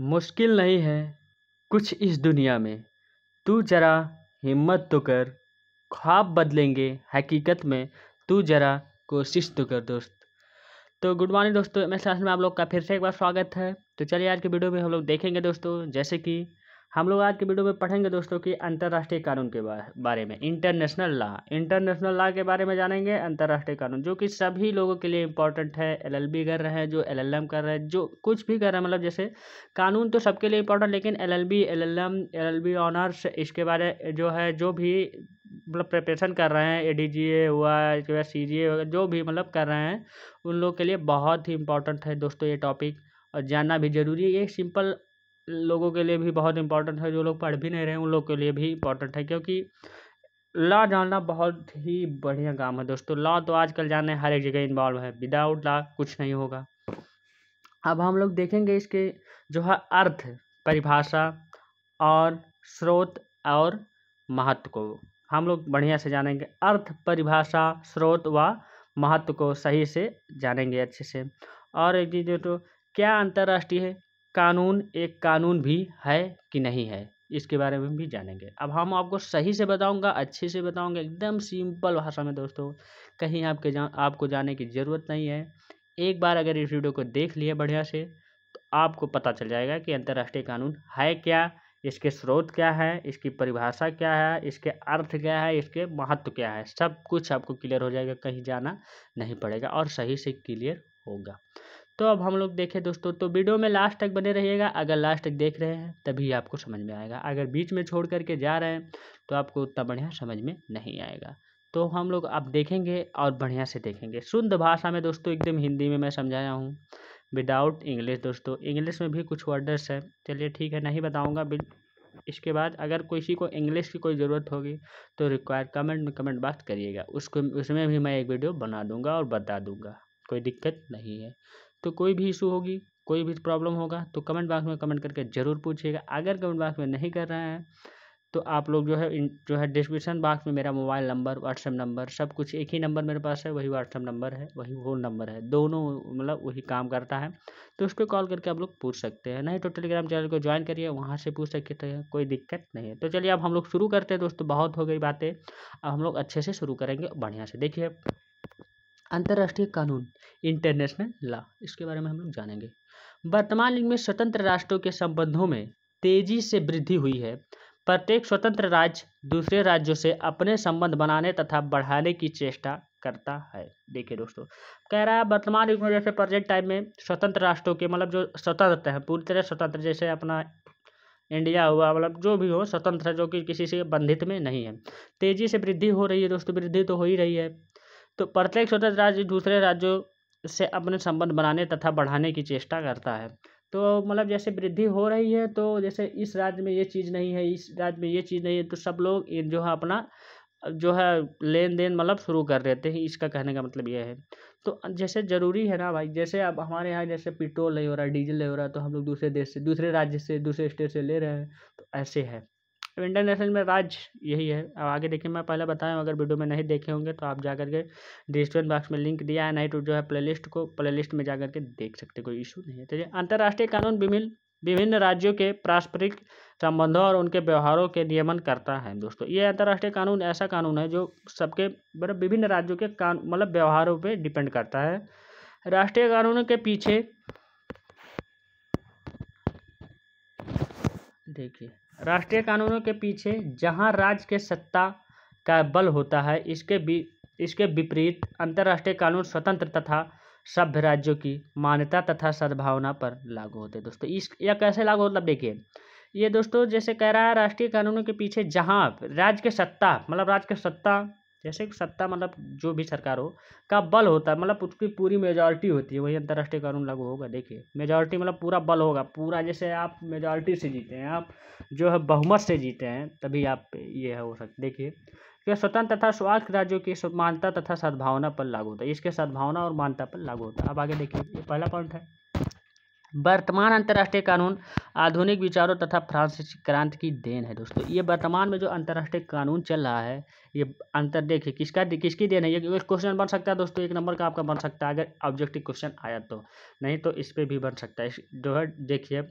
मुश्किल नहीं है कुछ इस दुनिया में तू जरा हिम्मत तो कर ख्वाब बदलेंगे हकीकत में तू जरा कोशिश तो कर दोस्त तो गुड मॉर्निंग दोस्तों मैं एस में आप लोग का फिर से एक बार स्वागत है तो चलिए आज के वीडियो में हम लोग देखेंगे दोस्तों जैसे कि हम लोग आज के वीडियो में पढ़ेंगे दोस्तों कि अंतर्राष्ट्रीय कानून के बारे में इंटरनेशनल लॉ इंटरनेशनल लॉ के बारे में जानेंगे अंतर्राष्ट्रीय कानून जो कि सभी लोगों के लिए इंपॉर्टेंट है एलएलबी कर रहे हैं जो एलएलएम कर रहे हैं जो कुछ भी कर रहे हैं मतलब जैसे कानून तो सबके लिए इंपॉर्टेंट लेकिन L L B L L M L L B honours इसके बारे जो है जो भी मतलब प्रिपरेशन कर रहे हैं ए डी जी ए हुआ इसके बाद सी जी ए जो भी मतलब कर रहे हैं उन लोग के लिए बहुत ही इंपॉर्टेंट है दोस्तों ये टॉपिक और जानना भी जरूरी है एक सिंपल लोगों के लिए भी बहुत इंपॉर्टेंट है जो लोग पढ़ भी नहीं रहे उन लोग के लिए भी इम्पोर्टेंट है क्योंकि लॉ जानना बहुत ही बढ़िया काम है दोस्तों लॉ तो आजकल जाने हर एक जगह इन्वॉल्व है विदाउट लॉ कुछ नहीं होगा अब हम लोग देखेंगे इसके जो है अर्थ परिभाषा और स्रोत और महत्व को हम लोग बढ़िया से जानेंगे अर्थ परिभाषा स्रोत व महत्व को सही से जानेंगे अच्छे से और एक चीज़ तो क्या अंतर्राष्ट्रीय कानून एक कानून भी है कि नहीं है इसके बारे में भी जानेंगे अब हम आपको सही से बताऊंगा अच्छे से बताऊंगा एकदम सिंपल भाषा में दोस्तों कहीं आपके जा आपको जाने की ज़रूरत नहीं है एक बार अगर इस वीडियो को देख लिए बढ़िया से तो आपको पता चल जाएगा कि अंतर्राष्ट्रीय कानून है क्या इसके स्रोत क्या है इसकी परिभाषा क्या है इसके अर्थ क्या है इसके महत्व क्या है सब कुछ आपको क्लियर हो जाएगा कहीं जाना नहीं पड़ेगा और सही से क्लियर होगा तो अब हम लोग देखें दोस्तों तो वीडियो में लास्ट तक बने रहिएगा अगर लास्ट तक देख रहे हैं तभी आपको समझ में आएगा अगर बीच में छोड़ करके जा रहे हैं तो आपको उतना बढ़िया समझ में नहीं आएगा तो हम लोग आप देखेंगे और बढ़िया से देखेंगे शुद्ध भाषा में दोस्तों एकदम हिंदी में मैं समझाया हूँ विदाउट इंग्लिश दोस्तों इंग्लिश में भी कुछ वर्डर्स है चलिए ठीक है नहीं बताऊँगा इसके बाद अगर किसी को इंग्लिश की कोई ज़रूरत होगी तो रिक्वायर कमेंट में कमेंट बात करिएगा उसको उसमें भी मैं एक वीडियो बना दूंगा और बता दूंगा कोई दिक्कत नहीं है तो कोई भी इशू होगी कोई भी प्रॉब्लम होगा तो कमेंट बॉक्स में कमेंट करके ज़रूर पूछिएगा अगर कमेंट बॉक्स में नहीं कर रहे हैं तो आप लोग जो है जो है डिस्क्रिप्शन बॉक्स में मेरा मोबाइल नंबर व्हाट्सएप नंबर सब कुछ एक ही नंबर मेरे पास है वही व्हाट्सएप नंबर है वही फ़ोन नंबर है दोनों मतलब वही काम करता है तो उस पर कॉल करके आप लोग पूछ सकते हैं नहीं तो टेलीग्राम चैनल को ज्वाइन करिए वहाँ से पूछ सकते हैं कोई दिक्कत नहीं है तो चलिए अब हम लोग शुरू करते हैं दोस्तों बहुत हो गई बातें अब हम लोग अच्छे से शुरू करेंगे बढ़िया से देखिए अंतर्राष्ट्रीय कानून इंटरनेशनल लॉ इसके बारे में हम लोग जानेंगे वर्तमान युग में स्वतंत्र राष्ट्रों के संबंधों में तेजी से वृद्धि हुई है प्रत्येक स्वतंत्र राज्य दूसरे राज्यों से अपने संबंध बनाने तथा बढ़ाने की चेष्टा करता है देखिए दोस्तों कह रहा है वर्तमान युग में जैसे प्रेजेंट टाइम में स्वतंत्र राष्ट्रों के मतलब जो स्वतंत्र हैं पूरी तरह स्वतंत्र जैसे अपना इंडिया हुआ मतलब जो भी हो स्वतंत्र है जो कि किसी से बंधित में नहीं है तेजी से वृद्धि हो रही है दोस्तों वृद्धि तो हो ही रही है तो प्रत्येक स्वतंत्र राज्य दूसरे राज्यों से अपने संबंध बनाने तथा बढ़ाने की चेष्टा करता है तो मतलब जैसे वृद्धि हो रही है तो जैसे इस राज्य में ये चीज़ नहीं है इस राज्य में ये चीज़ नहीं है तो सब लोग जो है अपना जो है लेन देन मतलब शुरू कर देते हैं इसका कहने का मतलब यह है तो जैसे ज़रूरी है ना भाई जैसे अब हमारे यहाँ जैसे पेट्रोल नहीं हो रहा डीजल नहीं हो रहा तो हम लोग दूसरे देश से दूसरे राज्य से दूसरे स्टेट से ले रहे हैं तो ऐसे है अब इंटरनेशनल में राज यही है अब आगे देखिए मैं पहले बताया अगर वीडियो में नहीं देखे होंगे तो आप जा करके डिस्क्रिप्शन बॉक्स में लिंक दिया है नाइट जो है प्ले लिस्ट को प्ले लिस्ट में जा करके देख सकते कोई इशू नहीं है तो ये अंतर्राष्ट्रीय कानून विभिन्न विभिन्न राज्यों के पारस्परिक संबंधों और उनके व्यवहारों के नियमन करता है दोस्तों ये अंतर्राष्ट्रीय कानून ऐसा कानून है जो सबके मतलब विभिन्न राज्यों के कान मतलब व्यवहारों पर डिपेंड करता है राष्ट्रीय कानूनों के पीछे देखिए राष्ट्रीय कानूनों के पीछे जहाँ राज्य के सत्ता का बल होता है इसके भी इसके विपरीत अंतर्राष्ट्रीय कानून स्वतंत्र तथा सभ्य राज्यों की मान्यता तथा सद्भावना पर लागू होते हैं दोस्तों इस यह कैसे लागू मतलब देखिए ये दोस्तों जैसे कह रहा है राष्ट्रीय कानूनों के पीछे जहाँ राज्य के सत्ता मतलब राज्य के सत्ता जैसे कि सत्ता मतलब जो भी सरकार हो का बल होता है मतलब उसकी पूरी मेजॉरिटी होती है वही अंतर्राष्ट्रीय कानून लागू होगा देखिए मेजॉरिटी मतलब पूरा बल होगा पूरा जैसे आप मेजॉरिटी से जीते हैं आप जो है बहुमत से जीते हैं तभी आप ये हो सकते देखिए कि स्वतंत्र तथा स्वार्थ राज्यों की मानता तथा सद्भावना पर लागू होता है इसके सद्भावना और मानता पर लागू होता है अब आगे देखिए पहला पॉइंट है वर्तमान अंतर्राष्ट्रीय कानून आधुनिक विचारों तथा फ्रांसीसी क्रांति की देन है दोस्तों ये वर्तमान में जो अंतर्राष्ट्रीय कानून चल रहा है ये अंतर देखिए किसका किसकी देन है ये क्वेश्चन बन सकता है दोस्तों एक नंबर का आपका बन सकता है अगर ऑब्जेक्टिव क्वेश्चन आया तो नहीं तो इस पर भी बन सकता है जो है देखिए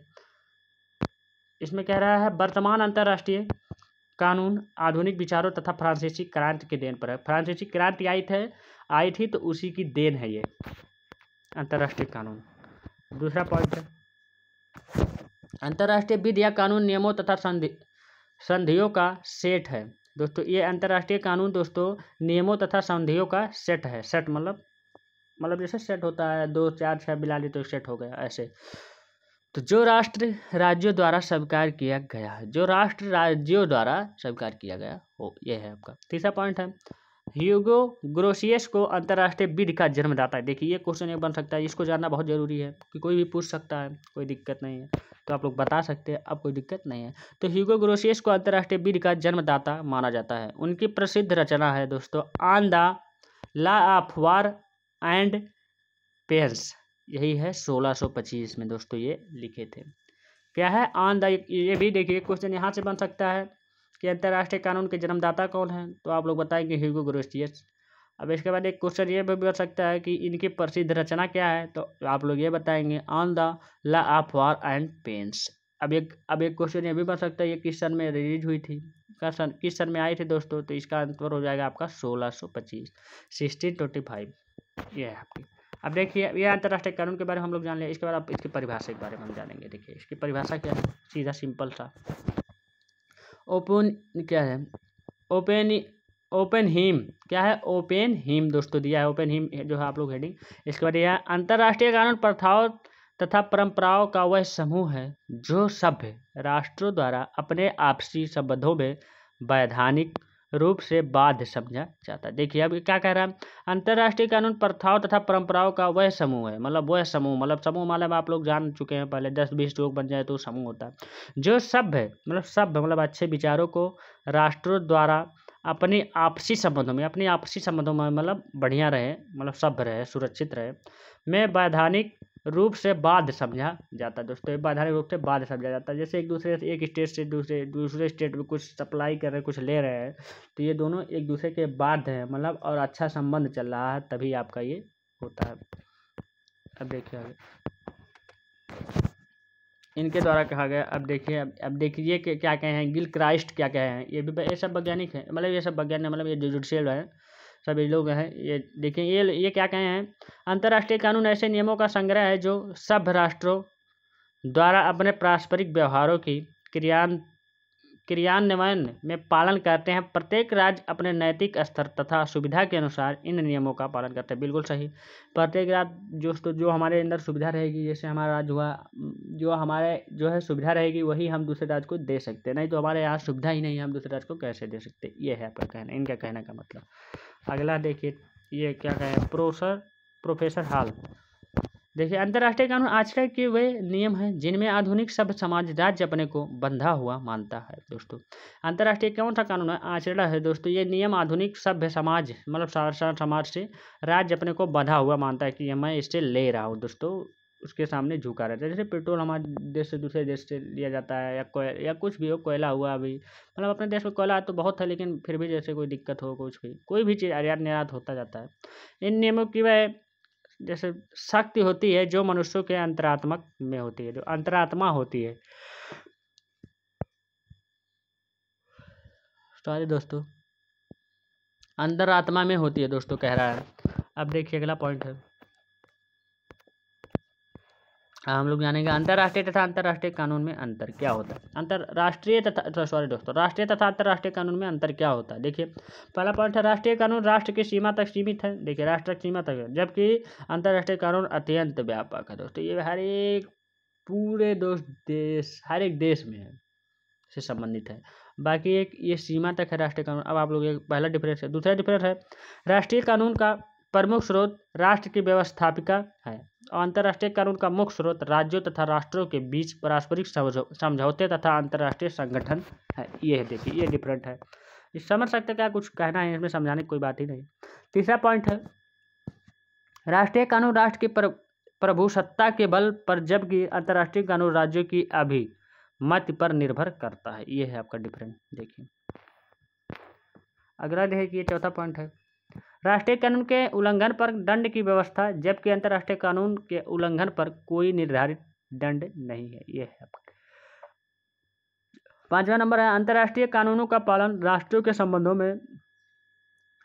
इसमें कह रहा है वर्तमान अंतर्राष्ट्रीय कानून आधुनिक विचारों तथा फ्रांसीसी क्रांति के देन पर है फ्रांसीसी क्रांति आई थे आई थी तो उसी की देन है ये अंतर्राष्ट्रीय कानून दूसरा पॉइंट है अंतर्राष्ट्रीय विधि या कानून नियमों तथा संधि संधियों का सेट है दोस्तों ये अंतर्राष्ट्रीय कानून दोस्तों नियमों तथा संधियों का सेट है सेट मतलब मतलब जैसे सेट होता है दो चार छः बिलाली तो सेट हो गया ऐसे तो जो राष्ट्र राज्यों द्वारा स्वीकार किया गया जो राष्ट्र राज्यों द्वारा स्वीकार किया गया वो ये है आपका तीसरा पॉइंट है ह्यूगो ग्रोसियस को अंतर्राष्ट्रीय विधि का जन्मदाता है देखिए ये क्वेश्चन एक बन सकता है इसको जानना बहुत ज़रूरी है कि कोई भी पूछ सकता है कोई दिक्कत नहीं है तो आप लोग बता सकते हैं अब कोई दिक्कत नहीं है तो ह्यूगो ग्रोसियस को अंतर्राष्ट्रीय विधि का जन्मदाता माना जाता है उनकी प्रसिद्ध रचना है दोस्तों on the law of war and peace यही है सोलह में दोस्तों ये लिखे थे क्या है आन द ये भी देखिए क्वेश्चन यहाँ से बन सकता है कि अंतर्राष्ट्रीय कानून के जन्मदाता कौन है तो आप लोग बताएंगे ह्यूगो ग्रोस्टियस अब इसके बाद एक क्वेश्चन ये भी बन सकता है कि इनकी प्रसिद्ध रचना क्या है तो आप लोग ये बताएंगे on the law of war and peace अब एक अब एक क्वेश्चन ये भी बन सकता है ये किस सन में रिलीज हुई थी का सन किस सन में आई थी दोस्तों तो इसका आंसर हो जाएगा आपका सोलह सौ पच्चीस सिक्सटीन ट्वेंटी फाइव ये है आपकी अब देखिए ये अंतर्राष्ट्रीय कानून के बारे में हम लोग जान लिया इसके बाद आप इसकी परिभाषा के बारे में हम जानेंगे देखिए इसकी परिभाषा क्या है सीधा सिंपल सा ओपन क्या है ओपेन ओपन हीम क्या है ओपेन हीम दोस्तों दिया है ओपन हीम जो है आप लोग हेडिंग इसके बाद यह अंतर्राष्ट्रीय कानून प्रथाओं तथा परंपराओं का वह समूह है जो सभ्य राष्ट्रों द्वारा अपने आपसी संबंधों में वैधानिक रूप से बाध्य समझा जाता है देखिए अब क्या कह रहा है अंतर्राष्ट्रीय कानून प्रथाओं तथा परंपराओं का वह समूह है मतलब वह समूह मतलब समूह मतलब आप लोग जान चुके हैं पहले दस बीस लोग बन जाए तो समूह होता है जो सभ्य मतलब सभ्य मतलब अच्छे विचारों को राष्ट्रों द्वारा अपने आपसी संबंधों में अपने आपसी संबंधों में मतलब बढ़िया रहे मतलब सभ्य रहे सुरक्षित रहे में वैधानिक रूप से बाध समझा जाता है दोस्तों बाधारिक रूप से बाध समझा जाता है जैसे एक दूसरे से एक स्टेट से दूसरे दूसरे स्टेट में कुछ सप्लाई कर रहे हैं कुछ ले रहे हैं तो ये दोनों एक दूसरे के बाध हैं मतलब और अच्छा संबंध चल रहा है तभी आपका ये होता है अब देखिए इनके द्वारा कहा गया अब देखिए अब, अब देखिए क्या कहे हैं गिल क्राइस्ट क्या कहे हैं ये भी ये सब वैज्ञानिक है मतलब ये सब वैज्ञानिक मतलब ये जुडिशियल है सभी लोग हैं ये देखें ये ये क्या कहे हैं अंतर्राष्ट्रीय कानून ऐसे नियमों का संग्रह है जो सभ्य राष्ट्रों द्वारा अपने पारस्परिक व्यवहारों की क्रियान क्रियान्वयन में पालन करते हैं प्रत्येक राज्य अपने नैतिक स्तर तथा सुविधा के अनुसार इन नियमों का पालन करते हैं बिल्कुल सही प्रत्येक राज्य जो तो जो हमारे अंदर सुविधा रहेगी जैसे हमारा राज्य हुआ जो हमारे जो है सुविधा रहेगी वही हम दूसरे राज्य को दे सकते हैं नहीं तो हमारे यहाँ सुविधा ही नहीं है हम दूसरे राज्य को कैसे दे सकते ये है आपका कहना इनका कहने का मतलब अगला देखिए ये क्या कहें प्रोसर प्रोफेसर हाल देखिए अंतर्राष्ट्रीय कानून आश्रय के वे नियम हैं जिनमें आधुनिक सभ्य समाज राज्य अपने को बंधा हुआ मानता है दोस्तों अंतर्राष्ट्रीय कौन सा कानून है आचरण है दोस्तों ये नियम आधुनिक सभ्य समाज मतलब साधारण समाज से राज्य अपने को बंधा हुआ मानता है कि मैं इससे ले रहा हूँ दोस्तों उसके सामने झुका रहता है जैसे पेट्रोल हमारे देश से दूसरे देश से लिया जाता है या कोय या कुछ भी हो कोयला हुआ अभी मतलब अपने देश में कोयला तो बहुत है लेकिन फिर भी जैसे कोई दिक्कत हो कुछ भी कोई भी चीज़ आयात निर्यात होता जाता है इन नियमों की वह जैसे शक्ति होती है जो मनुष्यों के अंतरात्मक में होती है जो अंतरात्मा होती है सॉरी दोस्तों अंतरात्मा में होती है दोस्तों कह रहा है अब देखिए अगला पॉइंट है हम लोग जानेंगे अंतर्राष्ट्रीय तथा अंतर्राष्ट्रीय कानून में अंतर क्या होता है अंतर्राष्ट्रीय तथा सॉरी दोस्तों राष्ट्रीय तथा अंतर्राष्ट्रीय कानून में अंतर क्या होता है देखिए पहला पॉइंट है राष्ट्रीय कानून राष्ट्र की सीमा तक सीमित है देखिए राष्ट्र की सीमा तक जबकि अंतर्राष्ट्रीय कानून अत्यंत व्यापक है दोस्तों ये हर एक पूरे दोस्त देश हर एक देश में है से संबंधित है बाकी एक ये सीमा तक है राष्ट्रीय कानून अब आप लोग एक पहला डिफरेंस है दूसरा डिफरेंस है राष्ट्रीय कानून का प्रमुख स्रोत राष्ट्र की व्यवस्थापिका है अंतर्राष्ट्रीय कानून का मुख्य स्रोत राज्यों तथा राष्ट्रों के बीच पारस्परिक समझौते तथा अंतर्राष्ट्रीय संगठन है ये है देखिए ये डिफरेंट है इस समझ सकते क्या कुछ कहना है इसमें समझाने की कोई बात ही नहीं तीसरा पॉइंट है राष्ट्रीय कानून राष्ट्र की प्र, प्रभुसत्ता के बल पर जबकि अंतर्राष्ट्रीय कानून राज्यों की अभी मत पर निर्भर करता है ये है आपका डिफरेंट देखिए अगला है कि ये चौथा पॉइंट है राष्ट्रीय कानून के उल्लंघन पर दंड की व्यवस्था जबकि अंतर्राष्ट्रीय कानून के उल्लंघन पर कोई निर्धारित दंड नहीं है ये है पांचवा नंबर है अंतर्राष्ट्रीय कानूनों का पालन राष्ट्रों के संबंधों में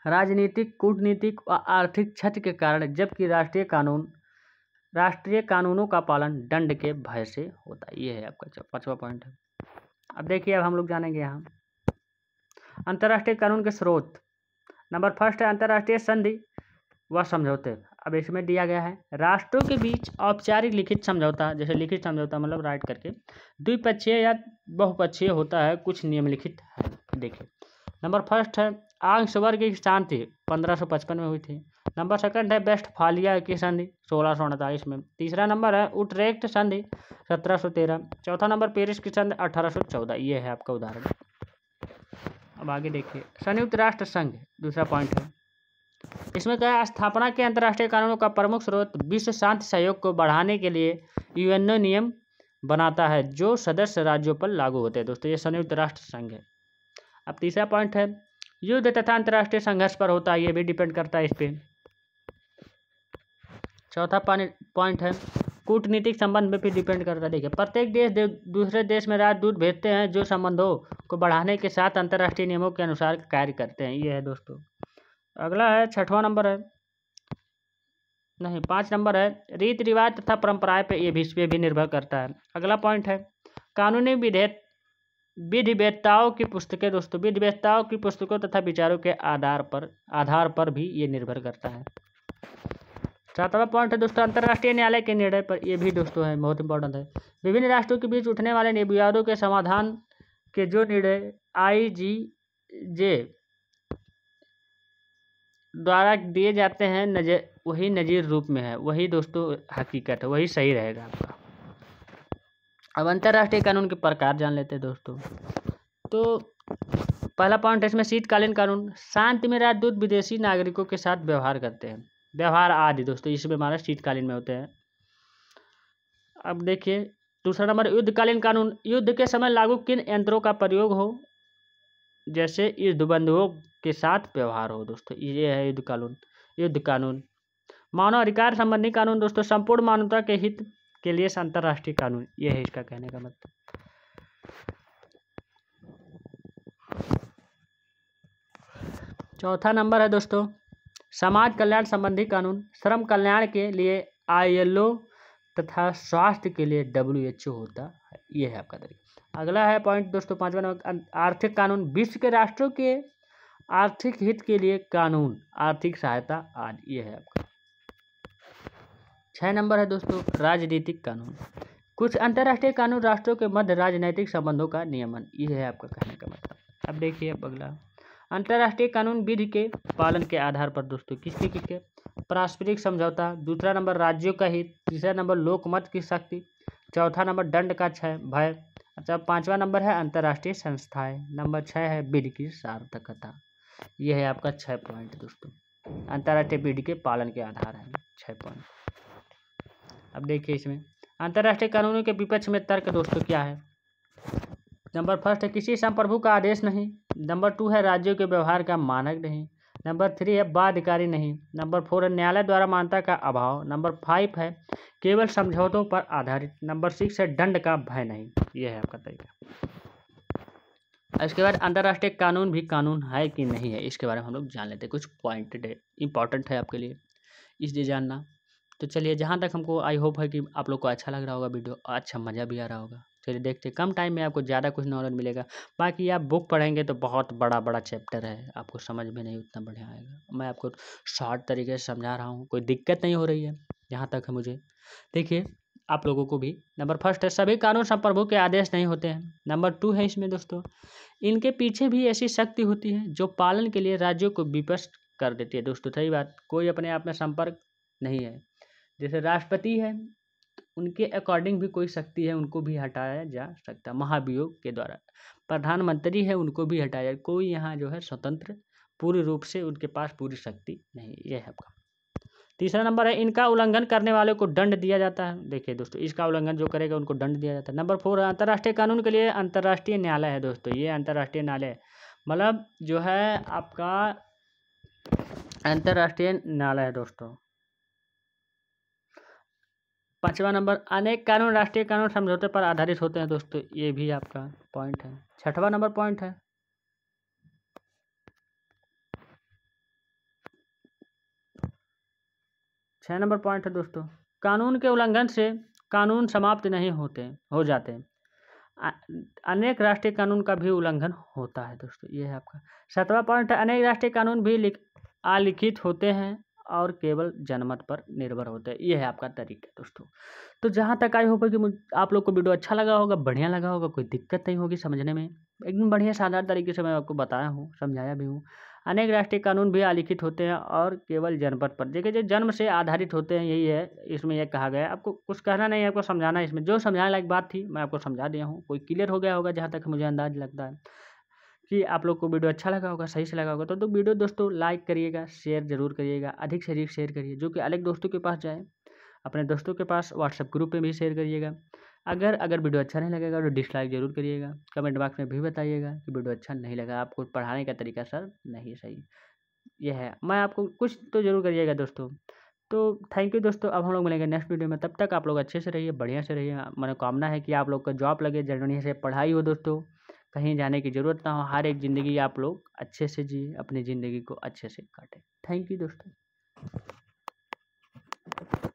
राजनीतिक कूटनीतिक व आर्थिक क्षति के कारण जबकि राष्ट्रीय कानून राष्ट्रीय कानूनों का पालन दंड के भय से होता है ये है आपका पांचवा पॉइंट है अब देखिए अब हम लोग जानेंगे यहाँ अंतर्राष्ट्रीय कानून के स्रोत नंबर फर्स्ट है अंतर्राष्ट्रीय संधि व समझौते अब इसमें दिया गया है राष्ट्रों के बीच औपचारिक लिखित समझौता जैसे लिखित समझौता मतलब राइट करके द्विपक्षीय या बहुपक्षीय होता है कुछ लिखित है देखिए नंबर फर्स्ट है आग स्वर्ग की शांति पचपन में हुई थी नंबर सेकंड है बेस्ट फालिया की संधि सोलह में तीसरा नंबर है उटरेक्ट संधि तेरह चौथा नंबर पेरिस की संधि चौदह ये है आपका उदाहरण अब आगे देखिए संयुक्त राष्ट्र संघ दूसरा पॉइंट है इसमें क्या है स्थापना के अंतर्राष्ट्रीय कानूनों का प्रमुख स्रोत विश्व शांति सहयोग को बढ़ाने के लिए यूएनओ नियम बनाता है जो सदस्य राज्यों पर लागू होते हैं दोस्तों ये संयुक्त राष्ट्र संघ है अब तीसरा पॉइंट है युद्ध तथा अंतर्राष्ट्रीय संघर्ष पर होता है ये भी डिपेंड करता है इस पर चौथा पॉइंट है कूटनीतिक संबंध में भी डिपेंड करता है देखिए प्रत्येक देश दे, दूसरे देश में राजदूत भेजते हैं जो संबंधों को बढ़ाने के साथ अंतर्राष्ट्रीय नियमों के अनुसार कार्य करते हैं ये है दोस्तों अगला है छठवां नंबर है नहीं पाँच नंबर है रीति रिवाज तथा परंपराएं पर यह विश्व पर भी निर्भर करता है अगला पॉइंट है कानूनी विधेयक विधिवेदताओं की पुस्तकें दोस्तों विधिवेदताओं की पुस्तकों तथा विचारों के आधार पर आधार पर भी ये निर्भर करता है सातवां पॉइंट है दोस्तों अंतर्राष्ट्रीय न्यायालय के निर्णय पर यह भी दोस्तों है बहुत इंपॉर्टेंट है विभिन्न राष्ट्रों के बीच उठने वाले विवादों के समाधान के जो निर्णय आई जी जे द्वारा दिए जाते हैं नजर वही नज़ीर रूप में है वही दोस्तों हकीकत है वही सही रहेगा आपका अब अंतर्राष्ट्रीय कानून के प्रकार जान लेते हैं दोस्तों तो पहला पॉइंट है इसमें शीतकालीन कानून शांति में राजदूत विदेशी नागरिकों के साथ व्यवहार करते हैं व्यवहार आदि दोस्तों इसमें हमारा शीतकालीन में होते हैं अब देखिए दूसरा नंबर युद्धकालीन कानून युद्ध के समय लागू किन यंत्रों का प्रयोग हो जैसे युद्ध बंधुओं के साथ व्यवहार हो दोस्तों ये है युद्ध कानून युद्ध कानून मानव अधिकार संबंधी कानून दोस्तों संपूर्ण मानवता के हित के लिए अंतर्राष्ट्रीय कानून ये है इसका कहने का मतलब चौथा नंबर है दोस्तों समाज कल्याण संबंधी कानून श्रम कल्याण के लिए आईएलओ तथा स्वास्थ्य के लिए डब्ल्यू एच ओ होता है ये है आपका तरीका अगला है पॉइंट दोस्तों पाँचवा नंबर अं, आर्थिक कानून विश्व के राष्ट्रों के आर्थिक हित के लिए कानून आर्थिक सहायता आदि ये है आपका छः नंबर है दोस्तों राजनीतिक कानून कुछ अंतर्राष्ट्रीय कानून राष्ट्रों के मध्य राजनैतिक संबंधों का नियमन ये है आपका कहने का मतलब अब देखिए अब अगला अंतर्राष्ट्रीय कानून विधि के पालन के आधार पर दोस्तों किसके किसके पारस्परिक समझौता दूसरा नंबर राज्यों का हित तीसरा नंबर लोकमत की शक्ति चौथा नंबर दंड का छय भय अच्छा पांचवा नंबर है अंतर्राष्ट्रीय संस्थाएं नंबर छः है विधि की सार्थकता यह है आपका छः पॉइंट दोस्तों अंतर्राष्ट्रीय विधि के पालन के आधार है छः पॉइंट अब देखिए इसमें अंतर्राष्ट्रीय कानूनों के विपक्ष में तर्क दोस्तों क्या है नंबर फर्स्ट है किसी संप्रभु का आदेश नहीं नंबर टू है राज्यों के व्यवहार का मानक नहीं नंबर थ्री है बाधिकारी नहीं नंबर फोर है न्यायालय द्वारा मान्यता का अभाव नंबर फाइव है केवल समझौतों पर आधारित नंबर सिक्स है दंड का भय नहीं यह है आपका तरीका इसके बाद अंतर्राष्ट्रीय कानून भी कानून है कि नहीं है इसके बारे में हम लोग जान लेते हैं कुछ पॉइंटेड है इंपॉर्टेंट है आपके लिए इसलिए जानना तो चलिए जहाँ तक हमको आई होप है कि आप लोग को अच्छा लग रहा होगा वीडियो अच्छा मज़ा भी आ रहा होगा चलिए देखते कम टाइम में आपको ज़्यादा कुछ नॉलेज मिलेगा बाकी आप बुक पढ़ेंगे तो बहुत बड़ा बड़ा चैप्टर है आपको समझ में नहीं उतना बढ़िया आएगा मैं आपको शॉर्ट तरीके से समझा रहा हूँ कोई दिक्कत नहीं हो रही है यहाँ तक है मुझे देखिए आप लोगों को भी नंबर फर्स्ट है सभी कानून संप्रभु के आदेश नहीं होते हैं नंबर टू है इसमें दोस्तों इनके पीछे भी ऐसी शक्ति होती है जो पालन के लिए राज्यों को विपक्ष कर देती है दोस्तों सही बात कोई अपने आप में संपर्क नहीं है जैसे राष्ट्रपति है उनके अकॉर्डिंग भी कोई शक्ति है उनको भी हटाया जा सकता महाभियोग के द्वारा प्रधानमंत्री है उनको भी हटाया कोई यहाँ जो है स्वतंत्र पूरी रूप से उनके पास पूरी शक्ति नहीं यह है आपका तीसरा नंबर है इनका उल्लंघन करने वाले को दंड दिया जाता है देखिए दोस्तों इसका उल्लंघन जो करेगा उनको दंड दिया जाता है नंबर फोर अंतर्राष्ट्रीय कानून के लिए अंतर्राष्ट्रीय न्यायालय है दोस्तों ये अंतर्राष्ट्रीय न्यायालय मतलब जो है आपका अंतर्राष्ट्रीय न्यायालय है दोस्तों पाँचवा नंबर अनेक कानून राष्ट्रीय कानून समझौते पर आधारित होते हैं दोस्तों ये भी आपका पॉइंट है छठवा नंबर पॉइंट है छः नंबर पॉइंट है दोस्तों कानून के उल्लंघन से कानून समाप्त नहीं होते हो जाते अनेक राष्ट्रीय कानून का भी उल्लंघन होता है दोस्तों ये है आपका सातवां पॉइंट है अनेक राष्ट्रीय कानून भी लिख होते हैं और केवल जनमत पर निर्भर होते हैं ये है आपका तरीका दोस्तों तो जहाँ तक आई होगा कि आप लोग को वीडियो अच्छा लगा होगा बढ़िया लगा होगा कोई दिक्कत नहीं होगी समझने में एकदम बढ़िया साधारण तरीके से मैं आपको बताया हूँ समझाया भी हूँ अनेक राष्ट्रीय कानून भी अलिखित होते हैं और केवल जनपद पर देखिए जो जन्म से आधारित होते हैं यही है इसमें यह कहा गया आपको कुछ कहना नहीं है आपको समझाना इसमें जो समझाने लायक बात थी मैं आपको समझा दिया हूँ कोई क्लियर हो गया होगा जहाँ तक मुझे अंदाज लगता है कि आप लोग को वीडियो अच्छा लगा होगा सही से लगा होगा तो, तो वीडियो दोस्तों लाइक करिएगा शेयर जरूर करिएगा अधिक से अधिक शेयर करिए जो कि अलग दोस्तों के पास जाए अपने दोस्तों के पास व्हाट्सएप ग्रुप में भी शेयर करिएगा अगर अगर वीडियो अच्छा नहीं लगेगा तो डिसलाइक जरूर करिएगा कमेंट बॉक्स में भी बताइएगा कि वीडियो अच्छा नहीं लगा आपको पढ़ाने का तरीका सर नहीं सही यह है मैं आपको कुछ तो जरूर करिएगा दोस्तों तो थैंक यू दोस्तों अब हम लोग मिलेंगे नेक्स्ट वीडियो में तब तक आप लोग अच्छे से रहिए बढ़िया से रहिए मनोकामना है कि आप लोग का जॉब लगे जर्मनी से पढ़ाई हो दोस्तों कहीं जाने की ज़रूरत ना हो हर एक ज़िंदगी आप लोग अच्छे से जिए अपनी ज़िंदगी को अच्छे से काटें थैंक यू दोस्तों